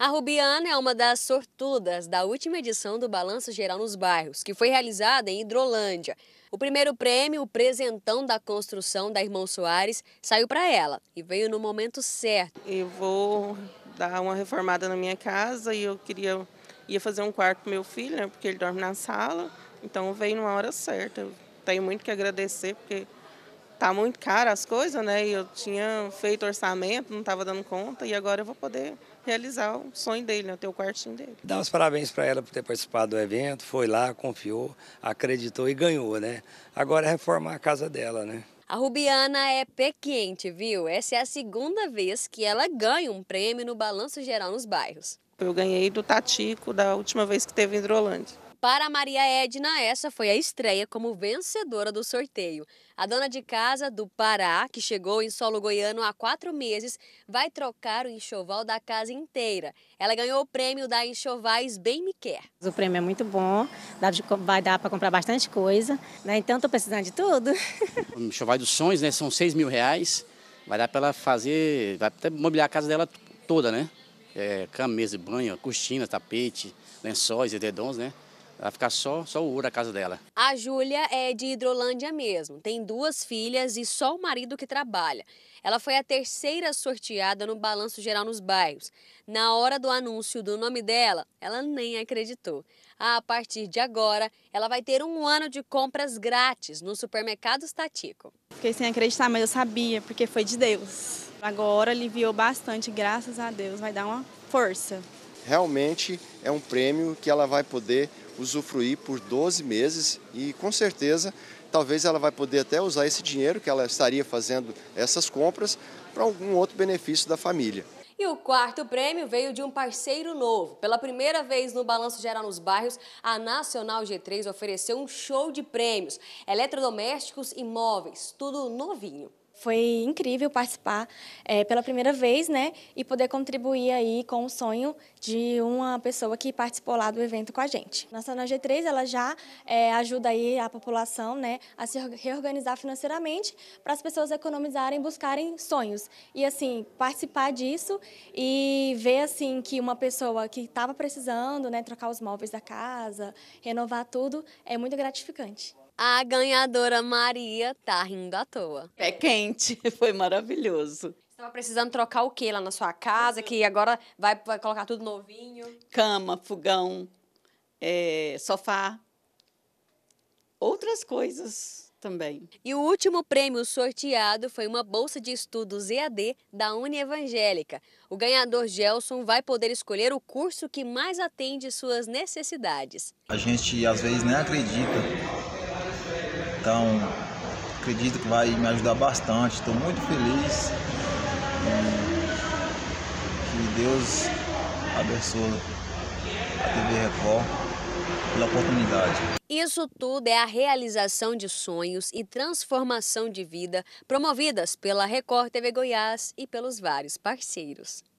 A Rubiana é uma das sortudas da última edição do Balanço Geral nos Bairros, que foi realizada em Hidrolândia. O primeiro prêmio, o presentão da construção da Irmão Soares, saiu para ela e veio no momento certo. Eu vou dar uma reformada na minha casa e eu queria ia fazer um quarto para meu filho, né, porque ele dorme na sala. Então veio numa hora certa. Eu tenho muito que agradecer porque tá muito caro as coisas, né? E eu tinha feito orçamento, não estava dando conta, e agora eu vou poder realizar o sonho dele, né? ter o quartinho dele. Dá os parabéns para ela por ter participado do evento, foi lá, confiou, acreditou e ganhou, né? Agora é reformar a casa dela, né? A Rubiana é pé quente, viu? Essa é a segunda vez que ela ganha um prêmio no Balanço Geral nos Bairros. Eu ganhei do Tatico da última vez que teve em Hidrolândia. Para Maria Edna, essa foi a estreia como vencedora do sorteio. A dona de casa do Pará, que chegou em solo goiano há quatro meses, vai trocar o enxoval da casa inteira. Ela ganhou o prêmio da Enxovais Bem Me Quer. O prêmio é muito bom, vai dar para comprar bastante coisa, né? então estou precisando de tudo. O enxoval dos sonhos né? são 6 mil reais, vai dar para ela fazer, vai até mobiliar a casa dela toda, né? É, cama, mesa e banho, cortina, tapete, lençóis, edredons, né? Vai ficar só, só o ouro da casa dela. A Júlia é de Hidrolândia mesmo. Tem duas filhas e só o marido que trabalha. Ela foi a terceira sorteada no Balanço Geral nos Bairros. Na hora do anúncio do nome dela, ela nem acreditou. A partir de agora, ela vai ter um ano de compras grátis no supermercado Statico. Fiquei sem acreditar, mas eu sabia, porque foi de Deus. Agora aliviou bastante, graças a Deus. Vai dar uma força realmente é um prêmio que ela vai poder usufruir por 12 meses e com certeza talvez ela vai poder até usar esse dinheiro que ela estaria fazendo essas compras para algum outro benefício da família. E o quarto prêmio veio de um parceiro novo. Pela primeira vez no Balanço Geral nos Bairros, a Nacional G3 ofereceu um show de prêmios, eletrodomésticos e móveis, tudo novinho foi incrível participar é, pela primeira vez, né? E poder contribuir aí com o sonho de uma pessoa que participou lá do evento com a gente. A Nacional G3, ela já é, ajuda aí a população, né? A se reorganizar financeiramente para as pessoas economizarem, buscarem sonhos. E assim, participar disso e ver assim que uma pessoa que estava precisando, né? Trocar os móveis da casa, renovar tudo, é muito gratificante a ganhadora Maria tá rindo à toa. É quente, foi maravilhoso. Estava precisando trocar o que lá na sua casa, que agora vai, vai colocar tudo novinho? Cama, fogão, é, sofá, outras coisas também. E o último prêmio sorteado foi uma bolsa de estudos EAD da Uni Evangélica. O ganhador Gelson vai poder escolher o curso que mais atende suas necessidades. A gente às vezes nem acredita então, acredito que vai me ajudar bastante. Estou muito feliz. Que Deus abençoe a TV Record pela oportunidade. Isso tudo é a realização de sonhos e transformação de vida promovidas pela Record TV Goiás e pelos vários parceiros.